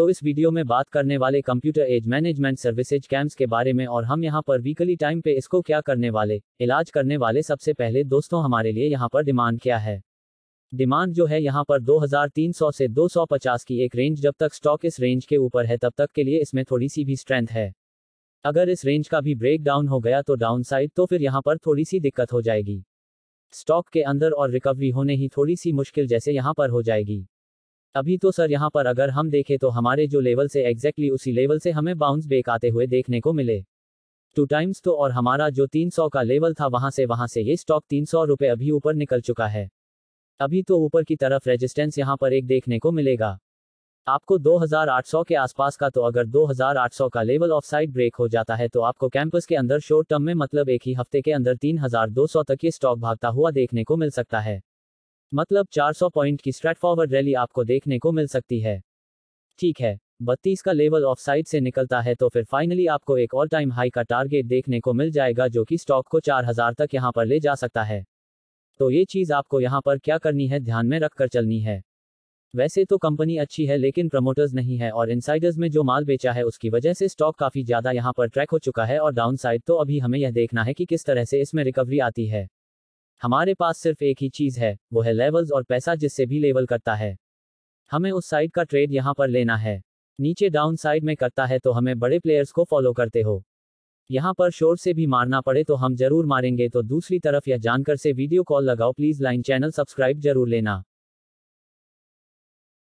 तो इस वीडियो में बात करने वाले Computer Age Management Services CAMS के बारे में और हम यहाँ पर वीकली टाइम पे इसको क्या करने वाले इलाज करने वाले सबसे पहले दोस्तों हमारे लिए यहाँ पर डिमांड क्या है डिमांड जो है यहाँ पर 2300 से 250 की एक रेंज जब तक स्टॉक इस रेंज के ऊपर है तब तक के लिए इसमें थोड़ी सी भी स्ट्रेंथ है अगर इस रेंज का भी ब्रेक डाउन हो गया तो डाउन साइड तो फिर यहाँ पर थोड़ी सी दिक्कत हो जाएगी स्टॉक के अंदर और रिकवरी होने ही थोड़ी सी मुश्किल जैसे यहाँ पर हो जाएगी अभी तो सर यहाँ पर अगर हम देखें तो हमारे जो लेवल से एग्जैक्टली उसी लेवल से हमें बाउंस बेक आते हुए देखने को मिले टू टाइम्स तो और हमारा जो 300 का लेवल था वहाँ से वहाँ से ये स्टॉक तीन सौ रुपये अभी ऊपर निकल चुका है अभी तो ऊपर की तरफ रेजिस्टेंस यहाँ पर एक देखने को मिलेगा आपको 2800 के आसपास का तो अगर 2800 का लेवल ऑफ साइड ब्रेक हो जाता है तो आपको कैंपस के अंदर शॉर्ट टर्म में मतलब एक ही हफ्ते के अंदर 3200 तक ये स्टॉक भागता हुआ देखने को मिल सकता है मतलब 400 पॉइंट की स्ट्रेट फॉरवर्ड रैली आपको देखने को मिल सकती है ठीक है बत्तीस का लेवल ऑफ साइड से निकलता है तो फिर फाइनली आपको एक ऑल टाइम हाई का टारगेट देखने को मिल जाएगा जो कि स्टॉक को 4000 तक यहाँ पर ले जा सकता है तो ये चीज़ आपको यहाँ पर क्या करनी है ध्यान में रखकर चलनी है वैसे तो कंपनी अच्छी है लेकिन प्रमोटर्स नहीं है और इनसाइडर्स में जो माल बेचा है उसकी वजह से स्टॉक काफी ज्यादा यहाँ पर ट्रैक हो चुका है और डाउनसाइड तो अभी हमें यह देखना है कि किस तरह से इसमें रिकवरी आती है हमारे पास सिर्फ एक ही चीज है वो है लेवल्स और पैसा जिससे भी लेवल करता है हमें उस साइड का ट्रेड यहाँ पर लेना है नीचे डाउन साइड में करता है तो हमें बड़े प्लेयर्स को फॉलो करते हो यहाँ पर शोर से भी मारना पड़े तो हम जरूर मारेंगे तो दूसरी तरफ यह जानकर से वीडियो कॉल लगाओ प्लीज लाइन चैनल सब्सक्राइब जरूर लेना